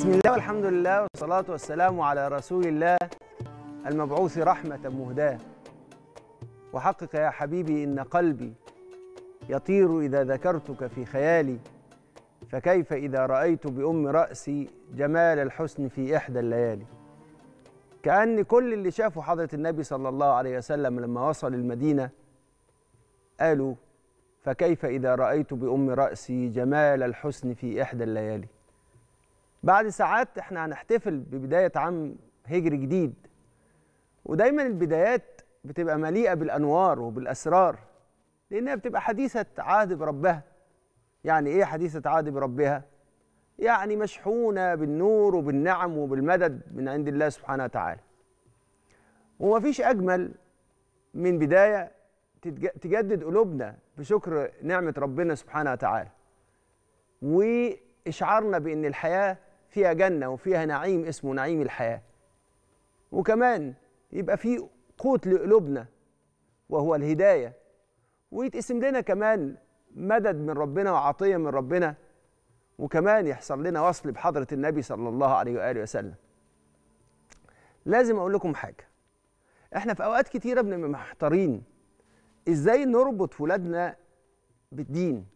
بسم الله والحمد لله والصلاة والسلام على رسول الله المبعوث رحمة مهداة وحقك يا حبيبي إن قلبي يطير إذا ذكرتك في خيالي فكيف إذا رأيت بأم رأسي جمال الحسن في إحدى الليالي كأن كل اللي شافوا حضرة النبي صلى الله عليه وسلم لما وصل المدينة قالوا فكيف إذا رأيت بأم رأسي جمال الحسن في إحدى الليالي بعد ساعات احنا هنحتفل ببداية عام هجري جديد ودايما البدايات بتبقى مليئة بالأنوار وبالأسرار لأنها بتبقى حديثة عهد بربها يعني إيه حديثة عهد بربها؟ يعني مشحونة بالنور وبالنعم وبالمدد من عند الله سبحانه وتعالى وما فيش أجمل من بداية تجدد قلوبنا بشكر نعمة ربنا سبحانه وتعالى وإشعارنا بأن الحياة فيها جنه وفيها نعيم اسمه نعيم الحياه وكمان يبقى في قوت لقلوبنا وهو الهدايه ويتقسم لنا كمان مدد من ربنا وعطيه من ربنا وكمان يحصل لنا وصل بحضره النبي صلى الله عليه واله وسلم لازم اقول لكم حاجه احنا في اوقات كتيره بنبقى محتارين ازاي نربط ولادنا بالدين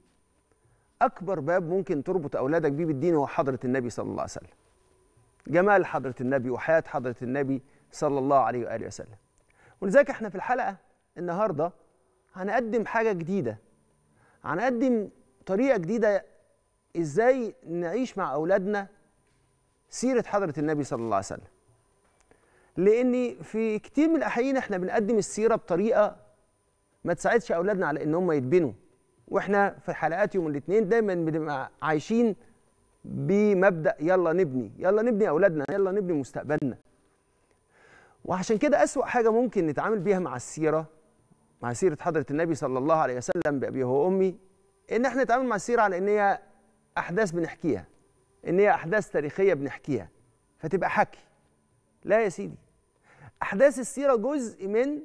اكبر باب ممكن تربط اولادك بيه بالدين هو حضره النبي صلى الله عليه وسلم جمال حضره النبي وحياه حضره النبي صلى الله عليه واله وسلم ولذلك احنا في الحلقه النهارده هنقدم حاجه جديده هنقدم طريقه جديده ازاي نعيش مع اولادنا سيره حضره النبي صلى الله عليه وسلم لان في كتير من الاحيان احنا بنقدم السيره بطريقه ما تساعدش اولادنا على ان هم يتبنوا واحنا في حلقات يوم الاثنين دايما بنبقى عايشين بمبدا يلا نبني يلا نبني اولادنا يلا نبني مستقبلنا وعشان كده اسوا حاجه ممكن نتعامل بيها مع السيره مع سيره حضره النبي صلى الله عليه وسلم بابيه وامي ان احنا نتعامل مع السيره على ان هي احداث بنحكيها ان هي احداث تاريخيه بنحكيها فتبقى حكي لا يا سيدي احداث السيره جزء من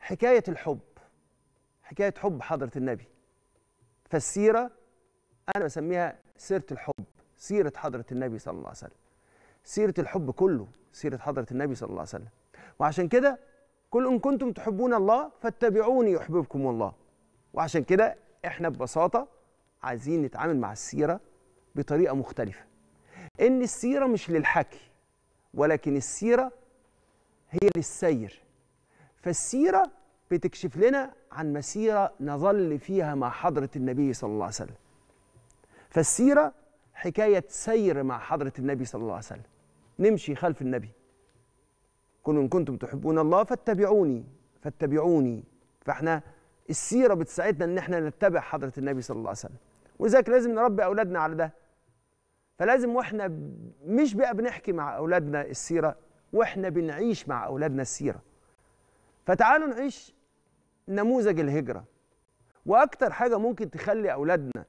حكايه الحب حكايه حب حضره النبي فالسيره انا بسميها سيره الحب سيره حضره النبي صلى الله عليه وسلم سيره الحب كله سيره حضره النبي صلى الله عليه وسلم وعشان كده كل ان كنتم تحبون الله فاتبعوني يحببكم الله وعشان كده احنا ببساطه عايزين نتعامل مع السيره بطريقه مختلفه ان السيره مش للحكي ولكن السيره هي للسير فالسيره بتكشف لنا عن مسيرة نظل فيها مع حضرة النبي صلى الله عليه وسلم فالسيرة حكاية سير مع حضرة النبي صلى الله عليه وسلم نمشي خلف النبي كل إن كنتم تحبون الله فاتبعوني فاتبعوني فاحنا السيرة بتساعدنا إن احنا نتبع حضرة النبي صلى الله عليه وسلم ولذلك لازم نربي أولادنا على ده فلازم واحنا مش بقى بنحكي مع أولادنا السيرة واحنا بنعيش مع أولادنا السيرة فتعالوا نعيش نموذج الهجرة وأكتر حاجة ممكن تخلي أولادنا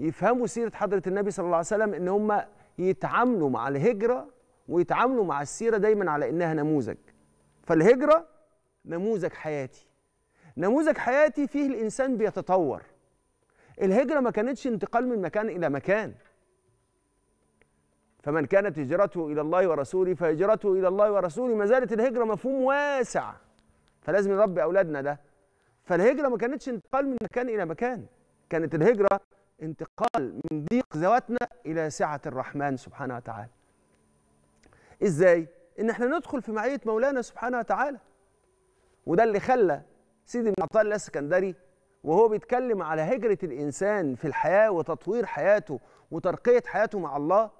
يفهموا سيرة حضرة النبي صلى الله عليه وسلم إن هم يتعاملوا مع الهجرة ويتعاملوا مع السيرة دايما على إنها نموذج فالهجرة نموذج حياتي نموذج حياتي فيه الإنسان بيتطور الهجرة ما كانتش انتقال من مكان إلى مكان فمن كانت هجرته إلى الله ورسوله فهجرته إلى الله ورسوله ما زالت الهجرة مفهوم واسع فلازم نربي أولادنا ده فالهجرة ما كانتش انتقال من مكان إلى مكان كانت الهجرة انتقال من ضيق ذواتنا إلى سعة الرحمن سبحانه وتعالى إزاي؟ إن احنا ندخل في معية مولانا سبحانه وتعالى وده اللي خلى سيدي بن عطاء الله السكندري وهو بيتكلم على هجرة الإنسان في الحياة وتطوير حياته وترقية حياته مع الله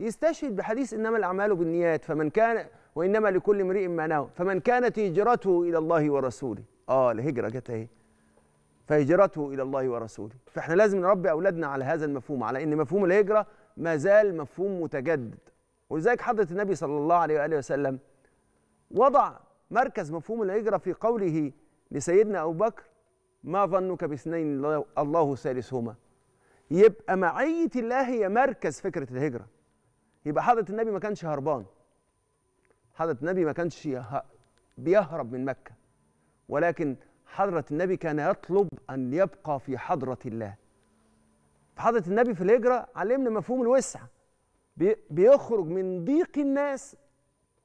يستشهد بحديث إنما الأعمال بالنيات فمن كان وإنما لكل امرئ ما نوى فمن كانت هجرته إلى الله ورسوله اه الهجره جت اهي فهجرته الى الله ورسوله فاحنا لازم نربي اولادنا على هذا المفهوم على ان مفهوم الهجره ما زال مفهوم متجدد ولذلك حضره النبي صلى الله عليه واله وسلم وضع مركز مفهوم الهجره في قوله لسيدنا ابو بكر ما ظنك باثنين الله ثالثهما يبقى معيه الله هي مركز فكره الهجره يبقى حضره النبي ما كانش هربان حضره النبي ما كانش بيهرب من مكه ولكن حضرة النبي كان يطلب أن يبقى في حضرة الله فحضرة حضرة النبي في الهجرة علمنا مفهوم الوسع بيخرج من ضيق الناس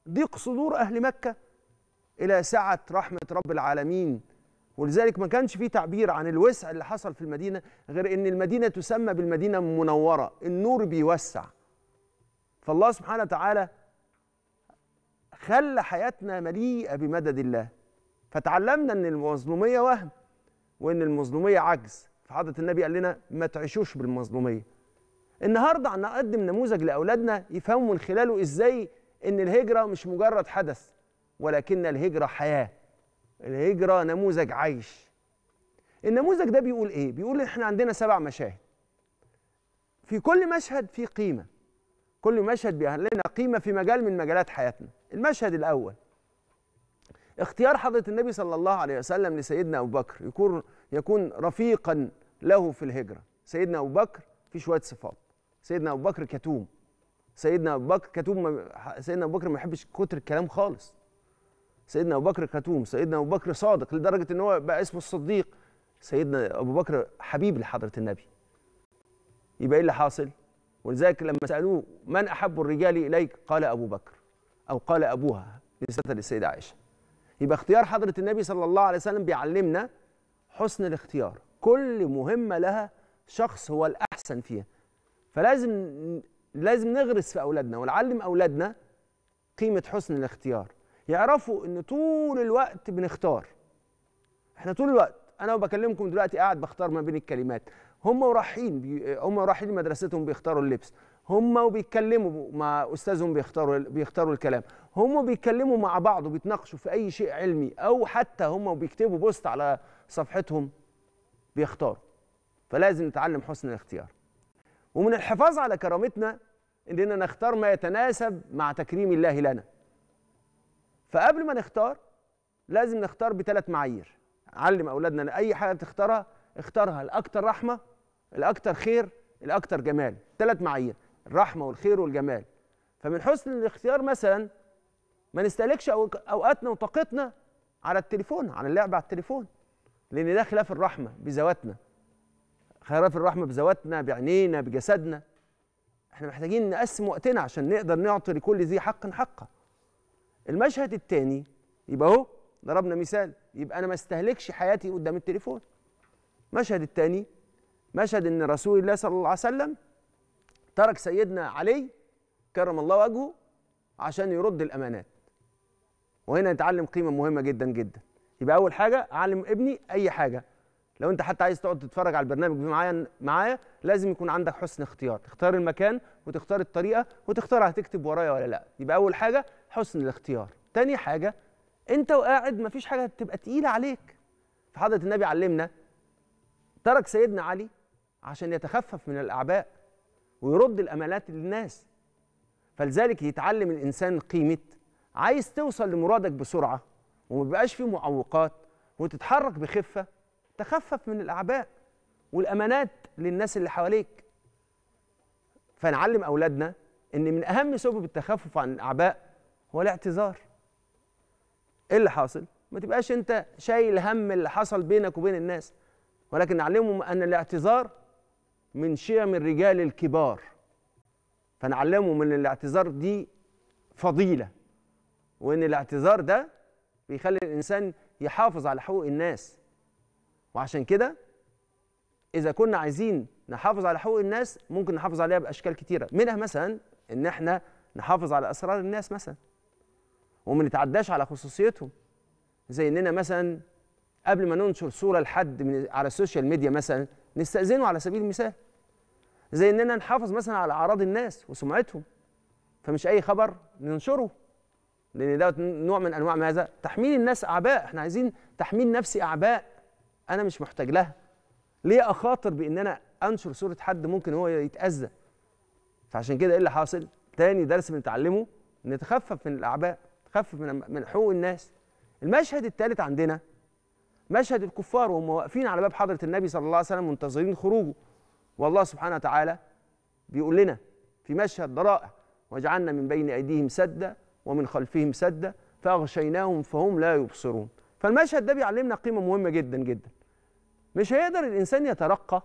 ضيق صدور أهل مكة إلى سعة رحمة رب العالمين ولذلك ما كانش في تعبير عن الوسع اللي حصل في المدينة غير أن المدينة تسمى بالمدينة المنورة النور بيوسع فالله سبحانه وتعالى خلى حياتنا مليئة بمدد الله فتعلمنا ان المظلوميه وهم وان المظلوميه عجز فحضره النبي قال لنا ما تعيشوش بالمظلوميه النهارده هنقدم نموذج لاولادنا يفهموا من خلاله ازاي ان الهجره مش مجرد حدث ولكن الهجره حياه الهجره نموذج عيش النموذج ده بيقول ايه بيقول احنا عندنا سبع مشاهد في كل مشهد في قيمه كل مشهد بيهلنا قيمه في مجال من مجالات حياتنا المشهد الاول اختيار حضرة النبي صلى الله عليه وسلم لسيدنا أبو بكر يكون يكون رفيقا له في الهجرة سيدنا أبو بكر في شوية صفات سيدنا أبو بكر كتوم سيدنا أبو بكر كتوم ما سيدنا أبو بكر ما يحبش كتر الكلام خالص سيدنا أبو بكر كتوم سيدنا أبو بكر صادق لدرجة إن هو بقى اسمه الصديق سيدنا أبو بكر حبيب لحضرة النبي يبقى إيه اللي حاصل ولذلك لما سألوه من أحب الرجال إليك قال أبو بكر أو قال أبوها رسالة للسيدة عائشة يبقى اختيار حضرة النبي صلى الله عليه وسلم بيعلمنا حسن الاختيار كل مهمة لها شخص هو الأحسن فيها فلازم لازم نغرس في أولادنا ونعلم أولادنا قيمة حسن الاختيار يعرفوا إن طول الوقت بنختار إحنا طول الوقت أنا بكلمكم دلوقتي قاعد بختار ما بين الكلمات هم ورايحين بي... هم ورايحين مدرستهم بيختاروا اللبس هم وبيتكلموا مع أستاذهم بيختاروا بيختاروا الكلام هم بيتكلموا مع بعض وبيتناقشوا في اي شيء علمي او حتى هم بيكتبوا بوست على صفحتهم بيختاروا فلازم نتعلم حسن الاختيار ومن الحفاظ على كرامتنا اننا نختار ما يتناسب مع تكريم الله لنا فقبل ما نختار لازم نختار بثلاث معايير علم اولادنا اي حاجه تختارها اختارها الاكثر رحمه الاكثر خير الاكثر جمال ثلاث معايير الرحمه والخير والجمال فمن حسن الاختيار مثلا ما نستهلكش اوقاتنا وطاقتنا على التليفون على اللعب على التليفون لان ده خلاف الرحمه بذواتنا خلاف الرحمه بذواتنا بعينينا بجسدنا احنا محتاجين نقسم وقتنا عشان نقدر نعطي لكل ذي حق حقه المشهد الثاني يبقى اهو ضربنا مثال يبقى انا ما استهلكش حياتي قدام التليفون المشهد الثاني مشهد ان رسول الله صلى الله عليه وسلم ترك سيدنا علي كرم الله وجهه عشان يرد الامانات وهنا نتعلم قيمه مهمه جدا جدا يبقى اول حاجه اعلم ابني اي حاجه لو انت حتى عايز تقعد تتفرج على البرنامج معايا معايا لازم يكون عندك حسن اختيار تختار المكان وتختار الطريقه وتختار هتكتب ورايا ولا لا يبقى اول حاجه حسن الاختيار تاني حاجه انت وقاعد مفيش حاجه تبقى تقيله عليك فحضره النبي علمنا ترك سيدنا علي عشان يتخفف من الاعباء ويرد الامالات للناس فلذلك يتعلم الانسان قيمه عايز توصل لمرادك بسرعه وما بيبقاش فيه معوقات وتتحرك بخفه تخفف من الاعباء والامانات للناس اللي حواليك فنعلم اولادنا ان من اهم سبب التخفف عن الاعباء هو الاعتذار ايه اللي حاصل ما تبقاش انت شايل هم اللي حصل بينك وبين الناس ولكن نعلمهم ان الاعتذار من شيم الرجال الكبار فنعلمهم ان الاعتذار دي فضيله وان الاعتذار ده بيخلي الانسان يحافظ على حقوق الناس وعشان كده اذا كنا عايزين نحافظ على حقوق الناس ممكن نحافظ عليها باشكال كتيره منها مثلا ان احنا نحافظ على اسرار الناس مثلا وما نتعداش على خصوصيتهم زي اننا مثلا قبل ما ننشر صوره لحد من على السوشيال ميديا مثلا نستاذنه على سبيل المثال زي اننا نحافظ مثلا على اعراض الناس وسمعتهم فمش اي خبر ننشره لان ده نوع من انواع ماذا تحميل الناس اعباء احنا عايزين تحميل نفسي اعباء انا مش محتاج لها ليه اخاطر بان انا انشر صوره حد ممكن هو يتاذى فعشان كده ايه اللي حاصل تاني درس بنتعلمه نتخفف من الاعباء نتخفف من من حقوق الناس المشهد الثالث عندنا مشهد الكفار وهم واقفين على باب حضره النبي صلى الله عليه وسلم منتظرين خروجه والله سبحانه وتعالى بيقول لنا في مشهد ضرائع وجعلنا من بين ايديهم سدا ومن خلفهم سدا فاغشيناهم فهم لا يبصرون فالمشهد ده بيعلمنا قيمه مهمه جدا جدا مش هيقدر الانسان يترقى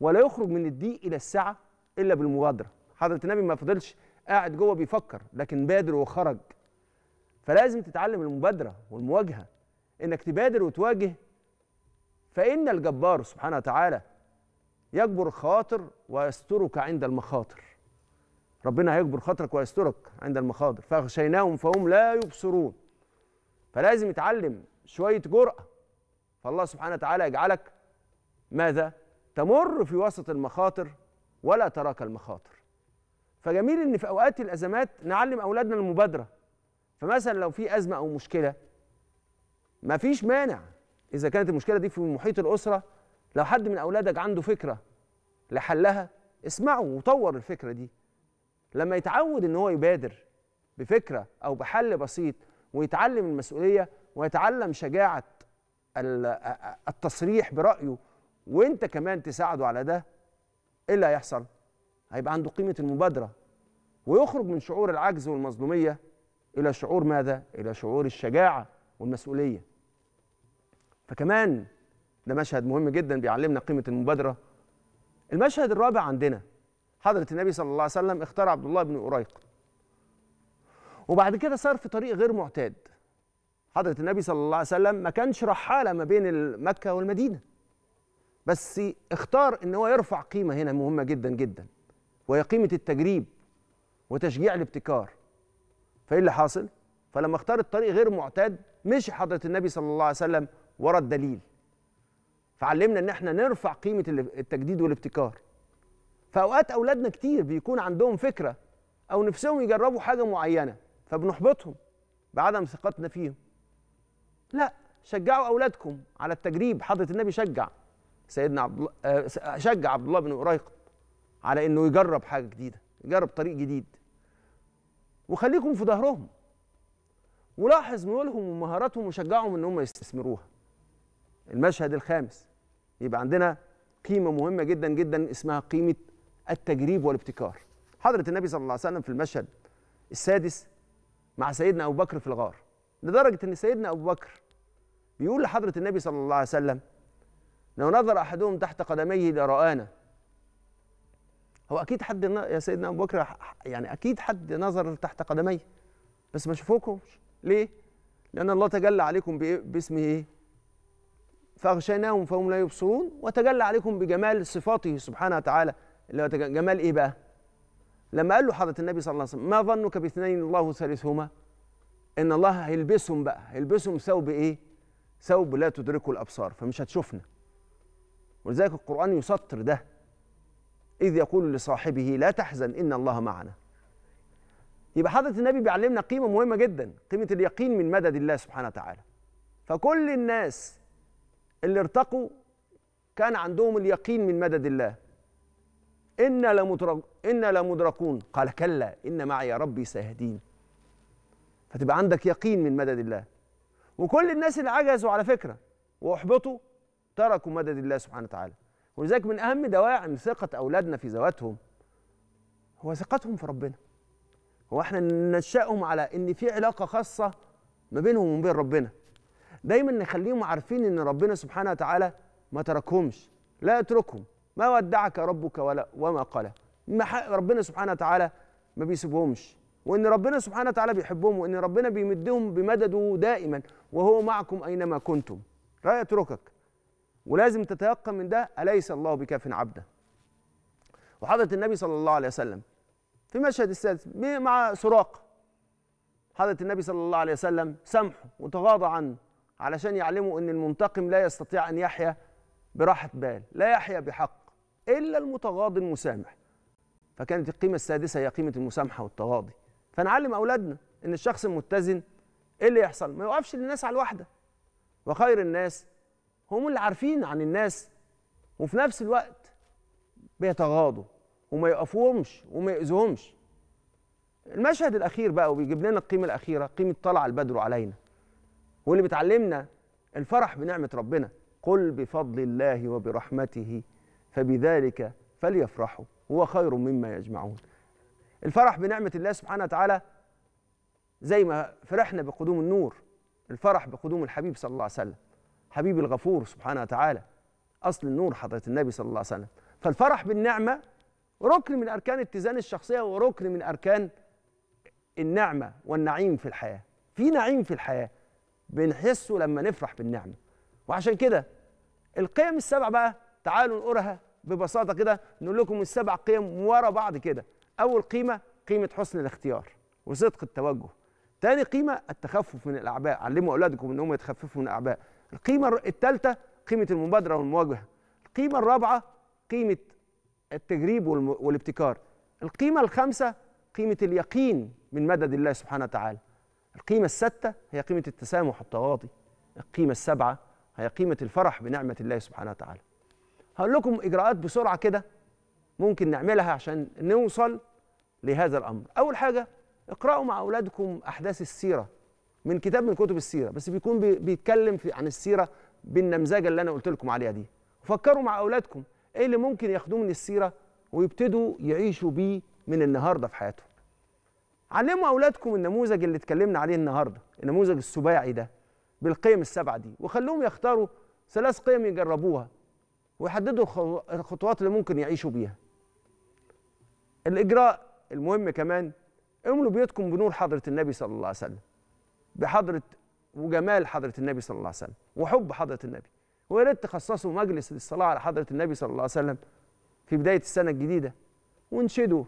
ولا يخرج من الضيق الى السعه الا بالمبادره حضره النبي ما فضلش قاعد جوه بيفكر لكن بادر وخرج فلازم تتعلم المبادره والمواجهه انك تبادر وتواجه فان الجبار سبحانه وتعالى يجبر الخواطر ويسترك عند المخاطر ربنا هيجبر خاطرك ويسترك عند المخاضر فاغشيناهم فهم لا يبصرون فلازم يتعلم شويه جرأه فالله سبحانه وتعالى يجعلك ماذا تمر في وسط المخاطر ولا تراك المخاطر فجميل ان في اوقات الازمات نعلم اولادنا المبادره فمثلا لو في ازمه او مشكله ما فيش مانع اذا كانت المشكله دي في محيط الاسره لو حد من اولادك عنده فكره لحلها اسمعه وطور الفكره دي لما يتعود ان هو يبادر بفكره او بحل بسيط ويتعلم المسؤوليه ويتعلم شجاعه التصريح برايه وانت كمان تساعده على ده ايه اللي هيحصل؟ هيبقى عنده قيمه المبادره ويخرج من شعور العجز والمظلوميه الى شعور ماذا؟ الى شعور الشجاعه والمسؤوليه. فكمان ده مشهد مهم جدا بيعلمنا قيمه المبادره. المشهد الرابع عندنا حضره النبي صلى الله عليه وسلم اختار عبد الله بن أريق وبعد كده صار في طريق غير معتاد حضره النبي صلى الله عليه وسلم ما كانش رحاله ما بين مكه والمدينه بس اختار ان هو يرفع قيمه هنا مهمه جدا جدا وهي قيمه التجريب وتشجيع الابتكار فايه اللي حاصل فلما اختار الطريق غير معتاد مشي حضره النبي صلى الله عليه وسلم ورا الدليل فعلمنا ان احنا نرفع قيمه التجديد والابتكار فاوقات اولادنا كتير بيكون عندهم فكره او نفسهم يجربوا حاجه معينه فبنحبطهم بعدم ثقتنا فيهم لا شجعوا اولادكم على التجريب حضره النبي شجع سيدنا عبد الله آه، شجع عبد الله بن قريق على انه يجرب حاجه جديده يجرب طريق جديد وخليكم في ظهرهم ولاحظ ميولهم ومهاراتهم وشجعهم ان هم يستثمروها المشهد الخامس يبقى عندنا قيمه مهمه جدا جدا اسمها قيمه التجريب والابتكار حضرة النبي صلى الله عليه وسلم في المشهد السادس مع سيدنا أبو بكر في الغار لدرجة أن سيدنا أبو بكر بيقول لحضرة النبي صلى الله عليه وسلم لو نظر أحدهم تحت قدميه لرآنا هو أكيد حد يا سيدنا أبو بكر يعني أكيد حد نظر تحت قدميه بس ما شافوكمش ليه؟ لأن الله تجلى عليكم باسمه إيه؟ فأغشيناهم فهم لا يبصرون وتجلى عليكم بجمال صفاته سبحانه وتعالى اللي هو جمال ايه بقى لما قال له حضره النبي صلى الله عليه وسلم ما ظنك باثنين الله ثالثهما ان الله هيلبسهم بقى هيلبسهم ثوب ايه ثوب لا تدركه الابصار فمش هتشوفنا ولذلك القران يسطر ده اذ يقول لصاحبه لا تحزن ان الله معنا يبقى حضره النبي بيعلمنا قيمه مهمه جدا قيمه اليقين من مدد الله سبحانه وتعالى فكل الناس اللي ارتقوا كان عندهم اليقين من مدد الله إنا لمدرك إنا لمدركون قال كلا إن معي ربي سيهدين فتبقى عندك يقين من مدد الله وكل الناس اللي عجزوا على فكرة وأحبطوا تركوا مدد الله سبحانه وتعالى ولذلك من أهم دواعم ثقة أولادنا في ذواتهم هو ثقتهم في ربنا هو احنا ننشأهم على إن في علاقة خاصة ما بينهم وما بين ربنا دايما نخليهم عارفين إن ربنا سبحانه وتعالى ما تركهمش لا يتركهم ما ودعك ربك ولا وما قلى ربنا سبحانه وتعالى ما بيسيبهمش وان ربنا سبحانه وتعالى بيحبهم وان ربنا بيمدهم بمدده دائما وهو معكم اينما كنتم لا يتركك ولازم تتيقن من ده اليس الله بكاف عبده وحضره النبي صلى الله عليه وسلم في مشهد السادس مع سراق حضره النبي صلى الله عليه وسلم سامحه وتغاضى عنه علشان يعلمه ان المنتقم لا يستطيع ان يحيا براحه بال لا يحيا بحق إلا المتغاضي المسامح فكانت القيمة السادسة هي قيمة المسامحة والتغاضي فنعلم أولادنا إن الشخص المتزن إيه اللي يحصل ما يوقفش للناس على الواحدة وخير الناس هم اللي عارفين عن الناس وفي نفس الوقت بيتغاضوا وما يقفوهمش وما يأذوهمش المشهد الأخير بقى وبيجيب لنا القيمة الأخيرة قيمة طلع البدر علينا واللي بتعلمنا الفرح بنعمة ربنا قل بفضل الله وبرحمته فبذلك فليفرحوا هو خير مما يجمعون الفرح بنعمة الله سبحانه وتعالى زي ما فرحنا بقدوم النور الفرح بقدوم الحبيب صلى الله عليه وسلم حبيب الغفور سبحانه وتعالى أصل النور حضرة النبي صلى الله عليه وسلم فالفرح بالنعمة ركن من أركان اتزان الشخصية وركن من أركان النعمة والنعيم في الحياة في نعيم في الحياة بنحسه لما نفرح بالنعمة وعشان كده القيم السبع بقى تعالوا نقرها ببساطه كده نقول لكم السبع قيم ورا بعض كده اول قيمه قيمه حسن الاختيار وصدق التوجه تاني قيمه التخفف من الاعباء علموا اولادكم ان هم يتخففوا من الاعباء القيمه الثالثه قيمه المبادره والمواجهه القيمه الرابعه قيمه التجريب والابتكار القيمه الخامسه قيمه اليقين من مدد الله سبحانه وتعالى القيمه السادسه هي قيمه التسامح والتواضي القيمه السابعه هي قيمه الفرح بنعمه الله سبحانه وتعالى هقول لكم اجراءات بسرعه كده ممكن نعملها عشان نوصل لهذا الامر اول حاجه اقراوا مع اولادكم احداث السيره من كتاب من كتب السيره بس بيكون بيتكلم في عن السيره بالنمذجه اللي انا قلت لكم عليها دي فكروا مع اولادكم ايه اللي ممكن ياخدوه من السيره ويبتدوا يعيشوا بيه من النهارده في حياتهم علموا اولادكم النموذج اللي اتكلمنا عليه النهارده النموذج السباعي ده بالقيم السبعه دي وخلوهم يختاروا ثلاث قيم يجربوها ويحددوا الخطوات اللي ممكن يعيشوا بيها الاجراء المهم كمان املوا بيتكم بنور حضره النبي صلى الله عليه وسلم بحضره وجمال حضره النبي صلى الله عليه وسلم وحب حضره النبي ويا ريت تخصصوا مجلس للصلاه على حضره النبي صلى الله عليه وسلم في بدايه السنه الجديده وانشدوا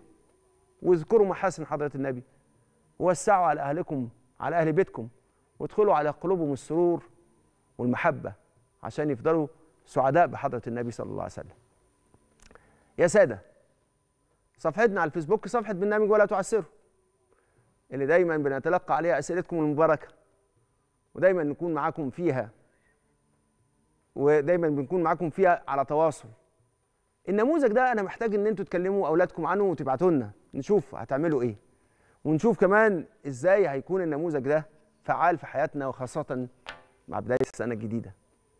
واذكروا محاسن حضره النبي ووسعوا على اهلكم على اهل بيتكم وادخلوا على قلوبهم السرور والمحبه عشان يفضلوا سعداء بحضرة النبي صلى الله عليه وسلم يا سادة صفحتنا على الفيسبوك صفحة برنامج ولا تعسره اللي دايما بنتلقى عليها أسئلتكم المباركة ودايما نكون معاكم فيها ودايما بنكون معاكم فيها على تواصل النموذج ده انا محتاج ان انتوا تكلموا اولادكم عنه وتبعتوا لنا نشوف هتعملوا ايه ونشوف كمان ازاي هيكون النموذج ده فعال في حياتنا وخاصه مع بدايه السنه الجديده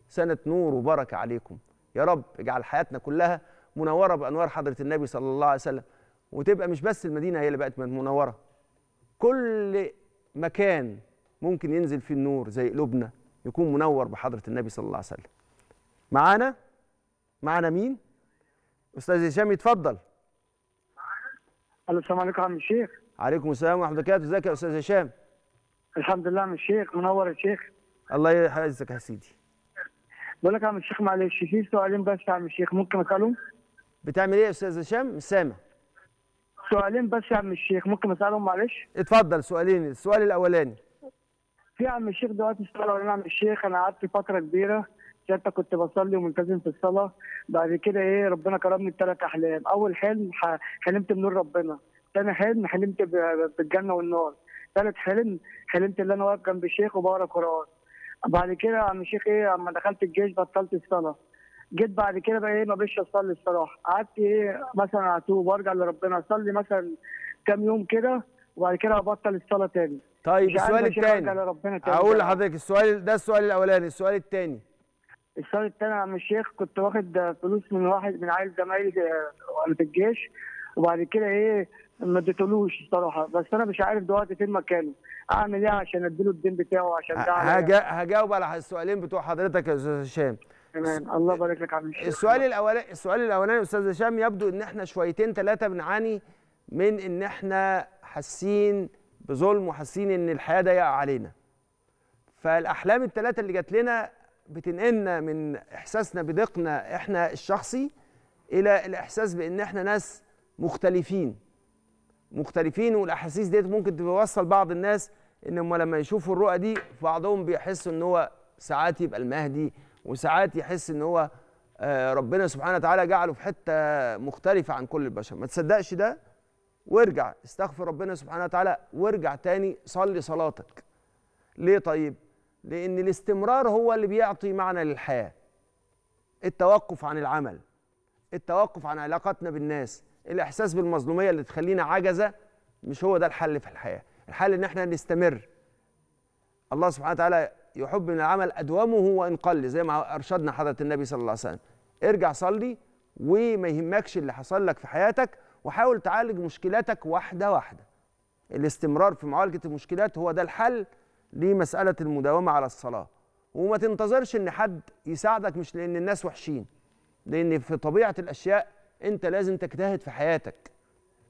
سنة نور وبركة عليكم يا رب اجعل حياتنا كلها منورة بأنوار حضرة النبي صلى الله عليه وسلم وتبقى مش بس المدينة هي اللي بقت منورة كل مكان ممكن ينزل فيه النور زي قلوبنا يكون منور بحضرة النبي صلى الله عليه وسلم معانا معانا مين أستاذ هشام يتفضل السلام عليكم يا عم الشيخ عليكم السلام ورحمة الله وبركاته ازيك يا أستاذ هشام الحمد لله يا عم الشيخ منور يا شيخ الله يحفظك يا سيدي بقول لك عم الشيخ معلش في سؤالين بس يا عم الشيخ ممكن اسالهم بتعمل ايه يا استاذ هشام مش سامع سؤالين بس يا عم الشيخ ممكن اسالهم معلش اتفضل سؤالين السؤال الاولاني في يا عم الشيخ دلوقتي السؤال الاولاني يا عم الشيخ انا قعدت فتره كبيره حتى كنت بصلي وملتزم في الصلاه بعد كده ايه ربنا كرمني بثلاث احلام اول حلم حلمت بنور ربنا ثاني حلم حلمت بالجنه والنار ثالث حلم حلمت ان انا واقف جنب الشيخ وبقرا قران بعد كده يا عم ايه اما دخلت الجيش بطلت الصلاه جيت بعد كده بقى ايه ما بقتش اصلي الصراحه قعدت ايه مثلا اتوب وارجع لربنا اصلي مثلا كام يوم كده وبعد كده ابطل الصلاه تاني طيب السؤال الثاني هقول لحضرتك السؤال ده السؤال الاولاني السؤال الثاني السؤال الثاني يا عم الشيخ كنت واخد فلوس من واحد من عيل زمايلي آه، وانا في الجيش وبعد كده ايه ما اديتلوش الصراحه بس انا مش عارف دلوقتي فين مكانه اعمل ايه عشان اديله الدين بتاعه عشان ده هجا... هجاوب على السؤالين بتوع حضرتك يا استاذ هشام تمام الله يبارك لك يا عم السؤال الاولاني السؤال الاولاني يا استاذ هشام يبدو ان احنا شويتين ثلاثه بنعاني من ان احنا حاسين بظلم وحاسين ان الحياه ضيقه علينا فالاحلام الثلاثه اللي جات لنا بتنقلنا من احساسنا بضيقنا احنا الشخصي الى الاحساس بان احنا ناس مختلفين مختلفين والاحاسيس ديت ممكن توصل بعض الناس ان هم لما يشوفوا الرؤى دي بعضهم بيحس ان هو ساعات يبقى المهدي وساعات يحس ان هو آه، ربنا سبحانه وتعالى جعله في حته مختلفه عن كل البشر ما تصدقش ده وارجع استغفر ربنا سبحانه وتعالى وارجع تاني صلي صلاتك ليه طيب لان الاستمرار هو اللي بيعطي معنى للحياه التوقف عن العمل التوقف عن علاقتنا بالناس الاحساس بالمظلوميه اللي تخلينا عجزه مش هو ده الحل في الحياه الحل ان احنا نستمر الله سبحانه وتعالى يحب من العمل ادومه وان قل زي ما ارشدنا حضره النبي صلى الله عليه وسلم ارجع صلي وما يهمكش اللي حصل لك في حياتك وحاول تعالج مشكلاتك واحده واحده الاستمرار في معالجه المشكلات هو ده الحل لمساله المداومه على الصلاه وما تنتظرش ان حد يساعدك مش لان الناس وحشين لان في طبيعه الاشياء انت لازم تجتهد في حياتك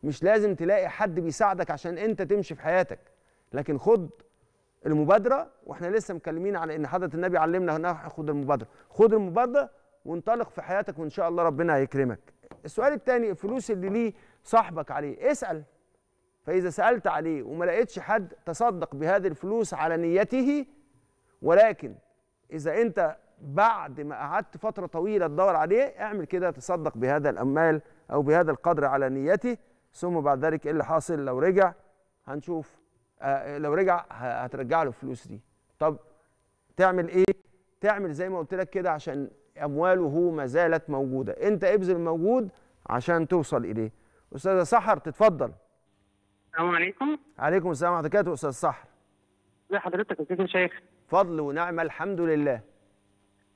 مش لازم تلاقي حد بيساعدك عشان انت تمشي في حياتك لكن خد المبادره واحنا لسه مكلمين عن ان حضره النبي علمنا خد المبادره خد المبادره وانطلق في حياتك وان شاء الله ربنا هيكرمك السؤال الثاني الفلوس اللي ليه صاحبك عليه اسال فاذا سالت عليه وما لقيتش حد تصدق بهذه الفلوس على نيته ولكن اذا انت بعد ما قعدت فترة طويلة تدور عليه اعمل كده تصدق بهذا الأمال أو بهذا القدر على نيتي ثم بعد ذلك إيه اللي حاصل لو رجع هنشوف آه لو رجع هترجع له الفلوس دي طب تعمل إيه؟ تعمل زي ما قلت لك كده عشان أمواله ما زالت موجودة أنت ابذل الموجود عشان توصل إليه أستاذة سحر تتفضل السلام عليكم عليكم السلام ورحمة الله وبركاته أستاذ سحر ازي حضرتك يا شيخ فضل ونعمة الحمد لله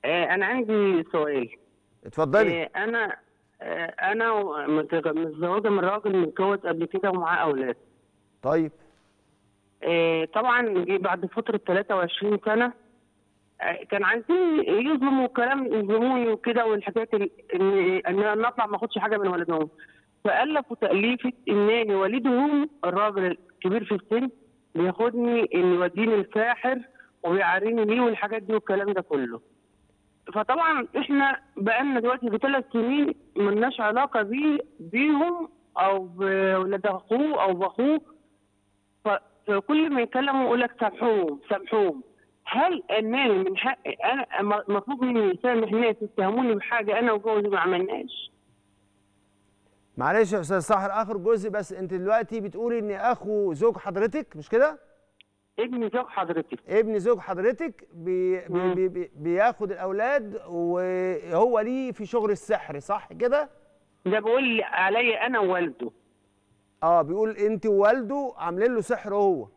آه، انا عندي سؤال اتفضلي آه، انا آه، انا متزوجه من راجل متجوز قبل كده ومعاه اولاد طيب طبعا جه بعد فتره 23 سنه كان عايزين يظلموا كلام يظلموني وكده والحاجات ان ان انا اطلع ما اخدش حاجه من ولدهم فالفوا تاليفه ان والدهم الراجل الكبير في السن بياخدني ان يوديني الساحر وبيعاريني ليه والحاجات دي والكلام ده كله فطبعا احنا بقالنا دلوقتي بثلاث سنين ملناش علاقه بيه بيهم او بولاد اخوه او باخوه فكل ما يتكلموا يقول لك سامحوهم سامحوهم هل انا من حقي انا مطلوب مني سامح ناس يتهموني بحاجه انا وجوزي ما عملناش معلش يا استاذ صاحر اخر جزء بس انت دلوقتي بتقولي ان اخو زوج حضرتك مش كده؟ ابن زوج حضرتك ابن زوج حضرتك بي بي بي بياخد الاولاد وهو ليه في شغل السحر صح كده ده بيقول عليا انا ووالده اه بيقول انت ووالده عاملين له سحر هو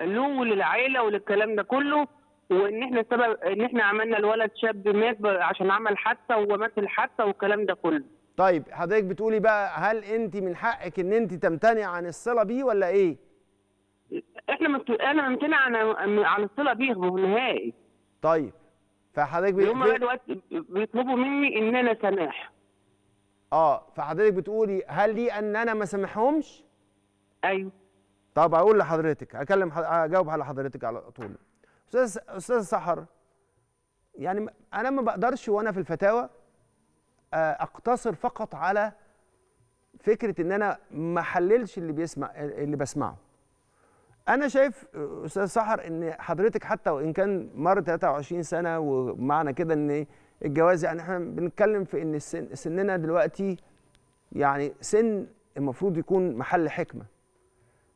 له وللعيله وللكلام ده كله وان احنا سبب ان احنا عملنا الولد شاب مات عشان عمل حادثه وهو مات الحادثه والكلام ده كله طيب حضرتك بتقولي بقى هل انت من حقك ان انت تمتنعي عن الصله بيه ولا ايه احنا مت... انا ممتنع عن عن الصله بيهم نهائي طيب فحضرتك بت... هم دلوقتي بيطلبوا مني ان انا سامح اه فحضرتك بتقولي هل لي ان انا ما سامحهمش ايوه طب اقول لحضرتك اكلم حض... اجاوب على حضرتك على طول استاذ استاذ سحر يعني انا ما بقدرش وانا في الفتاوى آه، اقتصر فقط على فكره ان انا ما احللش اللي بيسمع اللي بسمعه انا شايف استاذ سحر ان حضرتك حتى وان كان مر 23 سنه ومعنى كده ان الجواز يعني احنا بنتكلم في ان السن سننا دلوقتي يعني سن المفروض يكون محل حكمه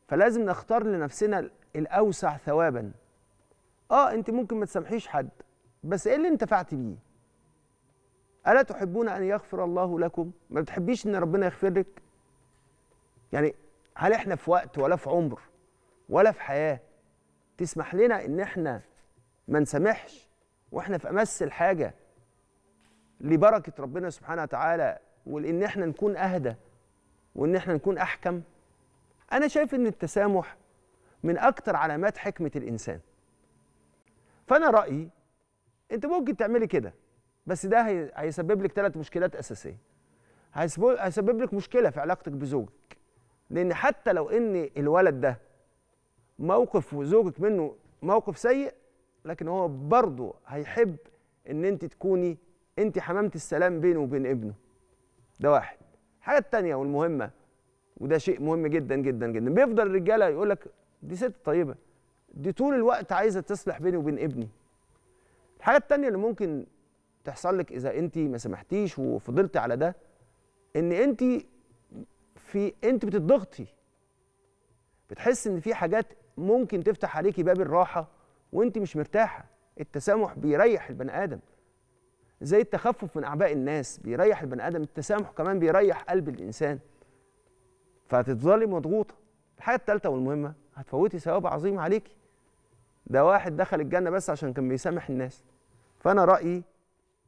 فلازم نختار لنفسنا الاوسع ثوابا اه انت ممكن ما تسامحيش حد بس ايه اللي انتفعتي بيه الا تحبون ان يغفر الله لكم ما بتحبيش ان ربنا يغفر لك يعني هل احنا في وقت ولا في عمر ولا في حياه تسمح لنا ان احنا ما نسامحش واحنا في امس الحاجه لبركه ربنا سبحانه وتعالى ولان احنا نكون اهدى وان احنا نكون احكم انا شايف ان التسامح من اكتر علامات حكمه الانسان فانا رايي انت ممكن تعملي كده بس ده هيسبب لك ثلاث مشكلات اساسيه هيسبب لك مشكله في علاقتك بزوجك لان حتى لو ان الولد ده موقف زوجك منه موقف سيء لكن هو برضه هيحب ان انت تكوني انت حمامه السلام بينه وبين ابنه ده واحد الحاجه الثانيه والمهمه وده شيء مهم جدا جدا جدا بيفضل الرجاله يقول لك دي ست طيبه دي طول الوقت عايزه تصلح بيني وبين ابني الحاجه الثانيه اللي ممكن تحصل لك اذا انت ما سمحتيش وفضلت على ده ان انت في انت بتضغطي بتحس ان في حاجات ممكن تفتح عليكي باب الراحه وانت مش مرتاحه التسامح بيريح البني ادم زي التخفف من اعباء الناس بيريح البني ادم التسامح كمان بيريح قلب الانسان فهتتظلي مضغوطه الحاجه الثالثه والمهمه هتفوتي ثواب عظيم عليكي ده واحد دخل الجنه بس عشان كان بيسامح الناس فانا رايي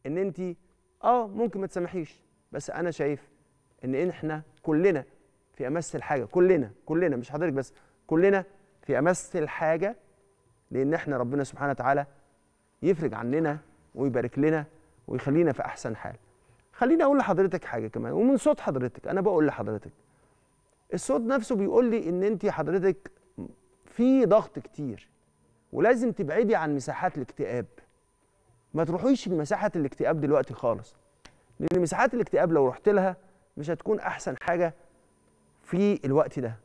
ان انت اه ممكن ما تسامحيش بس انا شايف ان احنا كلنا في امس الحاجه كلنا كلنا مش حضرتك بس كلنا في امثل حاجه لان احنا ربنا سبحانه وتعالى يفرج عننا ويبارك لنا ويخلينا في احسن حال خليني اقول لحضرتك حاجه كمان ومن صوت حضرتك انا بقول لحضرتك الصوت نفسه بيقول لي ان انت حضرتك في ضغط كتير ولازم تبعدي عن مساحات الاكتئاب ما تروحيش لمساحه الاكتئاب دلوقتي خالص لان مساحات الاكتئاب لو رحت لها مش هتكون احسن حاجه في الوقت ده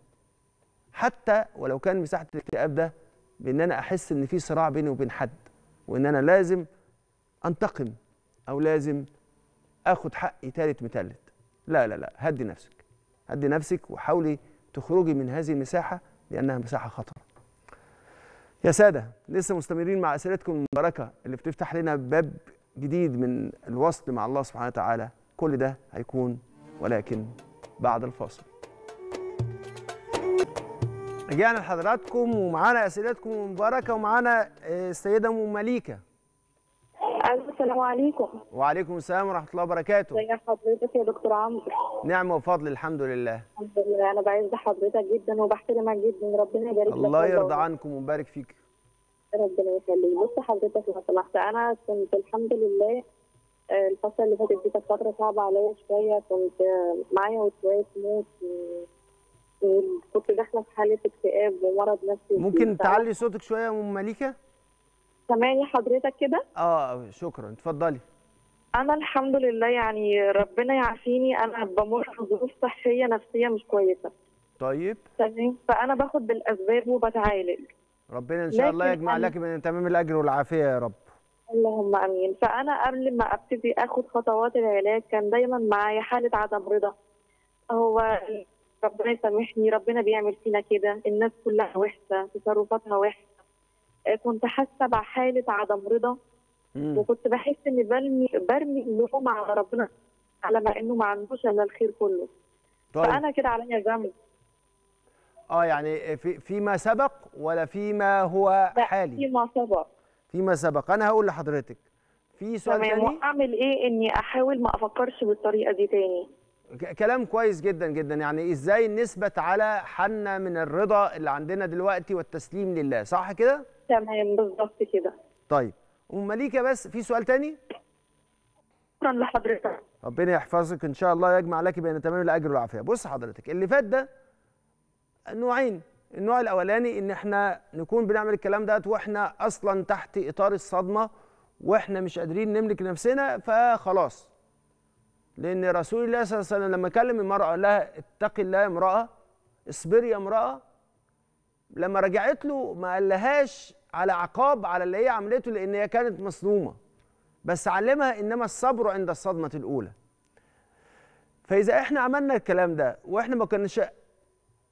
حتى ولو كان مساحه الاكتئاب ده بان انا احس ان في صراع بيني وبين حد وان انا لازم انتقم او لازم اخد حقي تالت متلت لا لا لا هدي نفسك هدي نفسك وحاولي تخرجي من هذه المساحه لانها مساحه خطره يا ساده لسه مستمرين مع اسئلتكم المباركه اللي بتفتح لنا باب جديد من الوصل مع الله سبحانه وتعالى كل ده هيكون ولكن بعد الفاصل رجعنا لحضراتكم ومعانا اسئلتكم المباركه ومعانا آه، السيده ام مليكه السلام عليكم وعليكم السلام ورحمه الله وبركاته ازي حضرتك يا دكتور عمرو نعمه وفضل الحمد لله الحمد لله انا بعز حضرتك جدا وبحترمك جدا ربنا يبارك لك الله يرضى عنكم ويبارك فيك ربنا يخليك بص حضرتك لو سمحت انا كنت الحمد لله آه، الفتره اللي فاتت دي كانت فتره صعبه عليا شويه كنت آه، معايا وشويه موت كنت داخله في حاله اكتئاب ومرض نفسي ممكن تعلي صوتك شويه يا ام مليكه سامعني حضرتك كده اه شكرا اتفضلي انا الحمد لله يعني ربنا يعافيني انا بمر بظروف صحيه نفسيه مش كويسه طيب تمام فانا باخد بالاسباب وبتعالج ربنا ان شاء الله يجمع لك من تمام الاجر والعافيه يا رب اللهم امين فانا قبل ما ابتدي اخد خطوات العلاج كان دايما معايا حاله عدم رضا هو ربنا يسامحني ربنا بيعمل فينا كده الناس كلها وحشه تصرفاتها وحشه آه، كنت حاسه بحاله عدم رضا وكنت بحس إني برمي برمي اللوم على ربنا على ما انه ما عندوش الا الخير كله طيب. فانا كده عليا ذنب اه يعني في فيما سبق ولا فيما هو لا حالي فيما سبق فيما سبق انا هقول لحضرتك في سؤال تاني اعمل ايه اني احاول ما افكرش بالطريقه دي تاني كلام كويس جدا جدا يعني ازاي نثبت على حالنا من الرضا اللي عندنا دلوقتي والتسليم لله صح كده تمام بالظبط كده طيب ام بس في سؤال تاني شكرا لحضرتك ربنا يحفظك ان شاء الله يجمع لك بين تمام الاجر والعافيه بص حضرتك اللي فات ده نوعين النوع الاولاني ان احنا نكون بنعمل الكلام ده واحنا اصلا تحت اطار الصدمه واحنا مش قادرين نملك نفسنا فخلاص لأن رسول الله صلى الله عليه وسلم لما كلم المرأة قال لها اتقي الله يا امرأة اصبري يا امرأة لما رجعت له ما قالهاش على عقاب على اللي هي عملته لأن هي كانت مصدومة بس علمها إنما الصبر عند الصدمة الأولى فإذا إحنا عملنا الكلام ده وإحنا ما كناش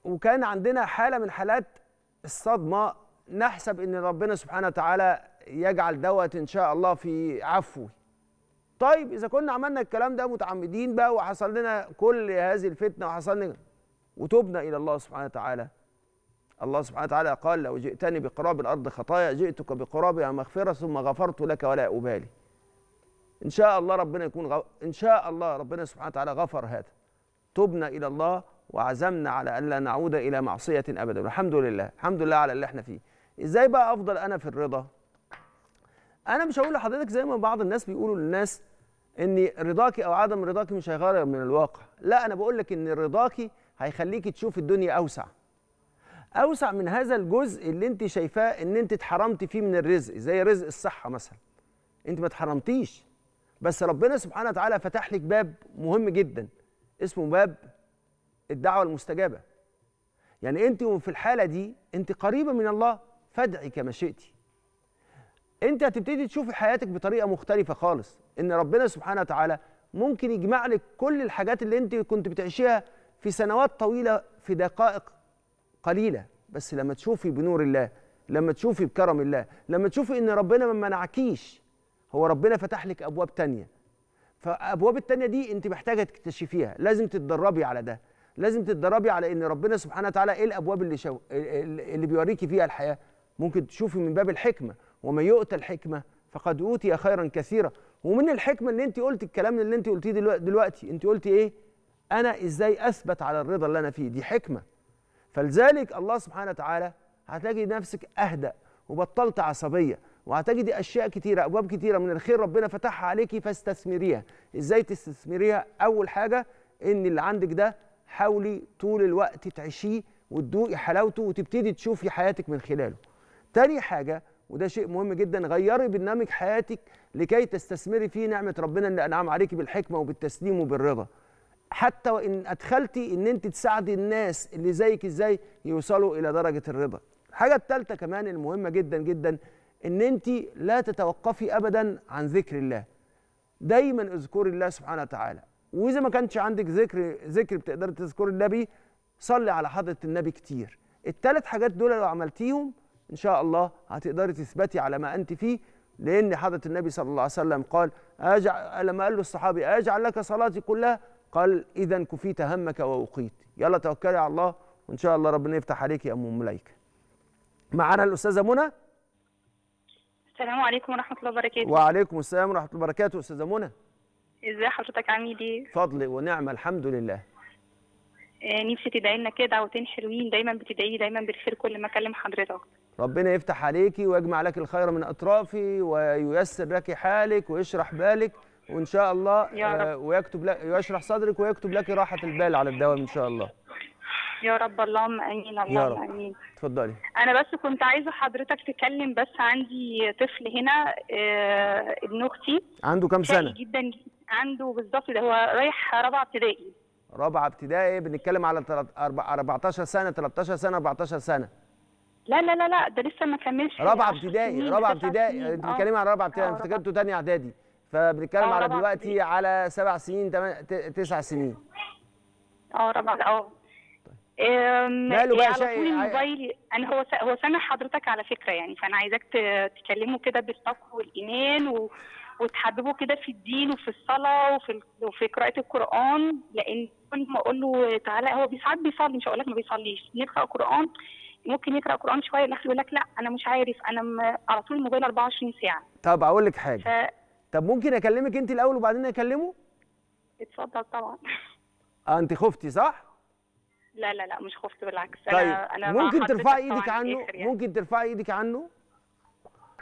وكان عندنا حالة من حالات الصدمة نحسب ان ربنا سبحانه وتعالى يجعل دوت ان شاء الله في عفوه طيب اذا كنا عملنا الكلام ده متعمدين بقى وحصل لنا كل هذه الفتنه وحصل لنا وتبنا الى الله سبحانه وتعالى الله سبحانه وتعالى قال لو جئتني بقراب الارض خطايا جئتك بقرابها مغفره ثم غفرت لك ولا ابالي ان شاء الله ربنا يكون غ... ان شاء الله ربنا سبحانه وتعالى غفر هذا تبنا الى الله وعزمنا على الا نعود الى معصيه ابدا الحمد لله الحمد لله على اللي احنا فيه ازاي بقى افضل انا في الرضا انا مش هقول لحضرتك زي ما بعض الناس بيقولوا للناس ان رضاكي او عدم رضاكي مش هيغير من الواقع لا انا بقول لك ان رضاكي هيخليكي تشوف الدنيا اوسع اوسع من هذا الجزء اللي انت شايفاه ان انت اتحرمتي فيه من الرزق زي رزق الصحه مثلا انت ما اتحرمتيش بس ربنا سبحانه وتعالى فتح لك باب مهم جدا اسمه باب الدعوه المستجابه يعني انت وفي الحاله دي انت قريبه من الله فادعي كما شئتي انت هتبتدي تشوفي حياتك بطريقه مختلفه خالص ان ربنا سبحانه وتعالى ممكن يجمع لك كل الحاجات اللي انت كنت بتعيشيها في سنوات طويله في دقائق قليله بس لما تشوفي بنور الله لما تشوفي بكرم الله لما تشوفي ان ربنا ما منعكيش هو ربنا فتح لك ابواب تانية فابواب التانية دي انت محتاجه تكتشفيها لازم تتدربي على ده لازم تتدربي على ان ربنا سبحانه وتعالى ايه الابواب اللي شو... اللي بيوريكي فيها الحياه ممكن تشوفي من باب الحكمه ومن يؤتى الحكمه فقد اوتي خيرا كثيرا ومن الحكمه ان انت قلت الكلام اللي انت قلتيه دلوقتي, دلوقتي انت قلتي ايه انا ازاي اثبت على الرضا اللي انا فيه دي حكمه فلذلك الله سبحانه وتعالى هتجد نفسك اهدأ وبطلت عصبيه وهتجدي اشياء كتيره ابواب كتيره من الخير ربنا فتحها عليكي فاستثمريها ازاي تستثمريها اول حاجه ان اللي عندك ده حاولي طول الوقت تعيشيه وتدوقي حلاوته وتبتدي تشوفي حياتك من خلاله تاني حاجه وده شيء مهم جدا غيري برنامج حياتك لكي تستثمري فيه نعمه ربنا اللي انعم عليكي بالحكمه وبالتسليم وبالرضا حتى وان ادخلتي ان انت تساعدي الناس اللي زيك ازاي يوصلوا الى درجه الرضا الحاجه الثالثه كمان المهمه جدا جدا ان انت لا تتوقفي ابدا عن ذكر الله دايما اذكري الله سبحانه وتعالى واذا ما كانش عندك ذكر ذكر بتقدري تذكري النبي صلي على حضره النبي كتير الثلاث حاجات دول لو عملتيهم ان شاء الله هتقدري تثبتي على ما انت فيه لان حضره النبي صلى الله عليه وسلم قال اجعل لما قال له الصحابي اجعل لك صلاتي كلها قال اذا كفيت همك واقيت يلا توكلي على الله وان شاء الله ربنا يفتح عليك يا ام الملائكه معانا الاستاذه منى السلام عليكم ورحمه الله وبركاته وعليكم السلام ورحمه الله وبركاته استاذه منى ازي حضرتك عامل ايه فضل ونعمه الحمد لله آه، نفسي تدعي لنا كده دعوتين حلوين دايما بتدعي لي دايما بالخير كل ما اكلم حضرتك ربنا يفتح عليكي ويجمع لك الخير من اطرافي وييسر لك حالك ويشرح بالك وان شاء الله يا رب. آه، ويكتب لك ويشرح صدرك ويكتب لك راحه البال على الدوام ان شاء الله يا رب اللهم امين اللهم امين اتفضلي انا بس كنت عايزه حضرتك تكلم بس عندي طفل هنا آه، ابن اختي عنده كام سنه جدا عنده بالظبط هو رايح رابعه ابتدائي رابعه ابتدائي بنتكلم على 14 سنه 13 سنه 14 سنه لا لا لا لا ده لسه ما كملش رابعه ابتدائي رابعه ابتدائي انت آه، آه. بتتكلمي على رابعه ابتدائي انا آه، افتكرته ثاني اعدادي فبنتكلم على دلوقتي على سبع سنين تسع سنين اه رابعه اه ماله بقى إيه، شيء الموبايل انا هو هو سامع حضرتك على فكره يعني فانا عايزاك تكلمه كده بالصبر والايمان و... وتحببه كده في الدين وفي الصلاه وفي وفي قراءه القران لان كل ما اقول له تعالى هو ساعات بيصلي مش هقول لك ما بيصليش نقرا قران ممكن يقرا قران شويه الاخر يقول لك لا انا مش عارف انا م... على طول الموبايل 24 ساعه طب اقول لك حاجه ف... طب ممكن اكلمك انت الاول وبعدين اكلمه اتفضل طبعا اه انت خفتي صح لا لا لا مش خفت بالعكس طيب. انا انا ممكن ترفعي ايدك عنه يعني. ممكن ترفعي ايدك عنه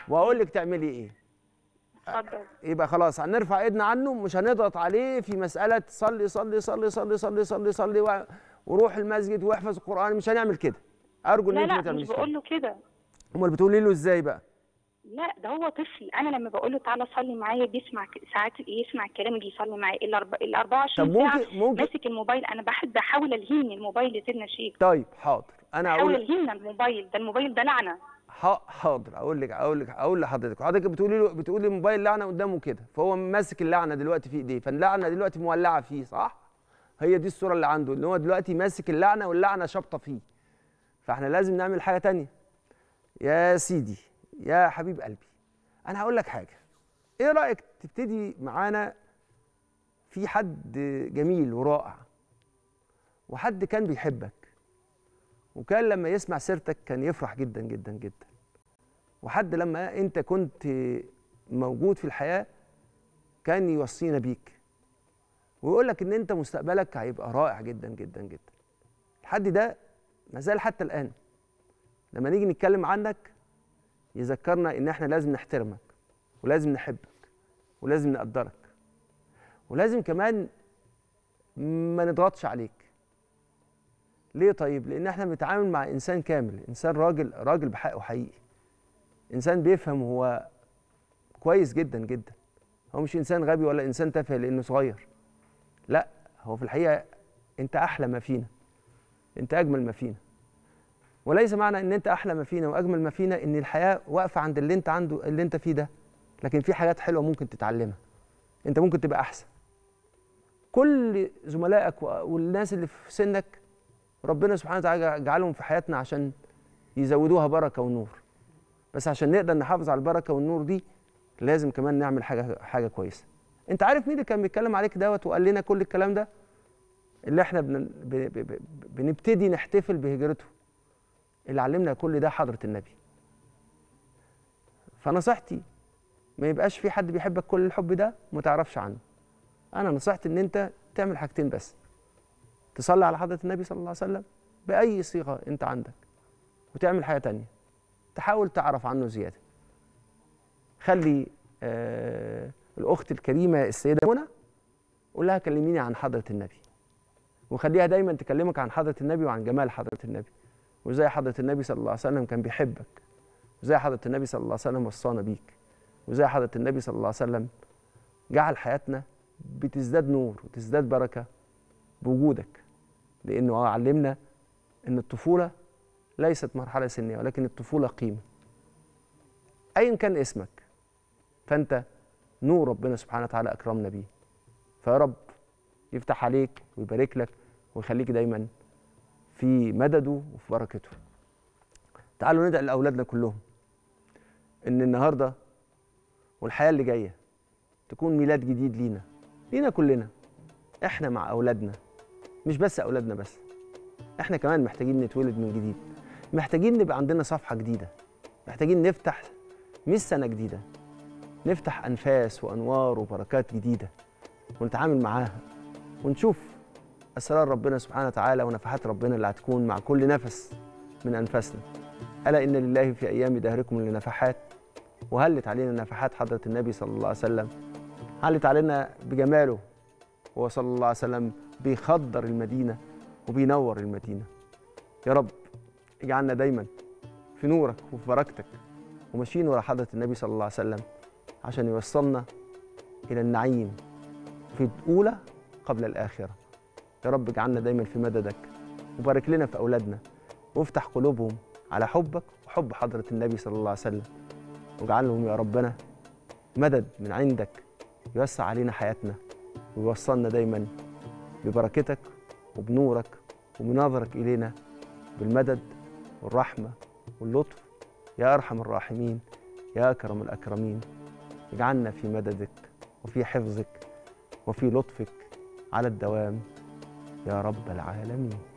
واقول لك تعملي ايه اتفضل يبقى خلاص هنرفع ايدنا عنه مش هنضغط عليه في مساله صلي صلي صلي صلي صلي صلي صلي وروح المسجد واحفظ القران مش هنعمل كده ارجو ان انت ما تعمليش كده لا بقول له كده امال بتقولي له ازاي بقى لا ده هو طفل انا لما بقول له تعالى صلي معايا بيسمع ساعات إيه، يسمع الكلام يجي يصلي معايا ال 24 ساعه ممكن ماسك الموبايل انا بحب بحاول الهين الموبايل يا سيدنا شيخ طيب حاضر انا اقول بحاول الهين الموبايل ده الموبايل ده لعنه حاضر اقول لك اقول لك اقول لحضرتك حضرتك بتقولي له بتقولي الموبايل لعنه قدامه كده فهو ماسك اللعنه دلوقتي في ايديه فاللعنه دلوقتي مولعه فيه صح هي دي الصوره اللي عنده ان هو دلوقتي ماسك اللعنه واللعنه شابطه فيه فاحنا لازم نعمل حاجه تانية يا سيدي يا حبيب قلبي انا هقول لك حاجه ايه رايك تبتدي معانا في حد جميل ورائع وحد كان بيحبك وكان لما يسمع سيرتك كان يفرح جدا جدا جدا وحد لما انت كنت موجود في الحياه كان يوصينا بيك ويقول لك ان انت مستقبلك هيبقى رائع جدا جدا جدا الحد ده ما زال حتى الان لما نيجي نتكلم عنك يذكرنا ان احنا لازم نحترمك ولازم نحبك ولازم نقدرك ولازم كمان ما نضغطش عليك ليه طيب لان احنا بنتعامل مع انسان كامل انسان راجل راجل بحقه حقيقي انسان بيفهم هو كويس جدا جدا هو مش انسان غبي ولا انسان تافه لانه صغير لا هو في الحقيقه انت احلى ما فينا انت اجمل ما فينا وليس معنى ان انت احلى ما فينا واجمل ما فينا ان الحياه واقفه عند اللي انت عنده اللي انت فيه ده لكن في حاجات حلوه ممكن تتعلمها انت ممكن تبقى احسن كل زملائك والناس اللي في سنك ربنا سبحانه وتعالى جعلهم في حياتنا عشان يزودوها بركه ونور بس عشان نقدر نحافظ على البركه والنور دي لازم كمان نعمل حاجه حاجه كويسه انت عارف مين اللي كان بيتكلم عليك دوت وقال لنا كل الكلام ده اللي احنا بن... بنبتدي نحتفل بهجرته اللي علمنا كل ده حضره النبي فنصيحتي ما يبقاش في حد بيحبك كل الحب ده متعرفش تعرفش عنه انا نصيحتي ان انت تعمل حاجتين بس تصلي على حضره النبي صلى الله عليه وسلم باي صيغه انت عندك وتعمل حاجه تانية تحاول تعرف عنه زياده خلي آه الاخت الكريمه السيده منى قول لها كلميني عن حضره النبي وخليها دايما تكلمك عن حضره النبي وعن جمال حضره النبي وازاي حضره النبي صلى الله عليه وسلم كان بيحبك وازاي حضره النبي صلى الله عليه وسلم وصانا بيك وازاي حضره النبي صلى الله عليه وسلم جعل حياتنا بتزداد نور وتزداد بركه بوجودك لأنه علمنا أن الطفولة ليست مرحلة سنية ولكن الطفولة قيمة أيا كان اسمك فأنت نور ربنا سبحانه وتعالى أكرمنا بيه فيا رب يفتح عليك ويبارك لك ويخليك دايما في مدده وفي بركته تعالوا ندعي لأولادنا كلهم إن النهاردة والحياة اللي جاية تكون ميلاد جديد لينا لينا كلنا إحنا مع أولادنا مش بس اولادنا بس احنا كمان محتاجين نتولد من جديد محتاجين نبقى عندنا صفحه جديده محتاجين نفتح مش سنه جديده نفتح انفاس وانوار وبركات جديده ونتعامل معاها ونشوف اسرار ربنا سبحانه وتعالى ونفحات ربنا اللي هتكون مع كل نفس من انفاسنا الا ان لله في ايام دهركم لنفحات وهلت علينا نفحات حضره النبي صلى الله عليه وسلم علت علينا بجماله هو صلى الله عليه وسلم بيخضر المدينة وبينور المدينة يا رب اجعلنا دايما في نورك وفي بركتك وماشيين ورا حضرة النبي صلى الله عليه وسلم عشان يوصلنا إلى النعيم في الأولى قبل الآخرة يا رب اجعلنا دايما في مددك وبارك لنا في أولادنا وافتح قلوبهم على حبك وحب حضرة النبي صلى الله عليه وسلم واجعلهم يا ربنا مدد من عندك يوسع علينا حياتنا ويوصلنا دايما ببركتك وبنورك ومناظرك إلينا بالمدد والرحمة واللطف يا أرحم الراحمين يا أكرم الأكرمين اجعلنا في مددك وفي حفظك وفي لطفك على الدوام يا رب العالمين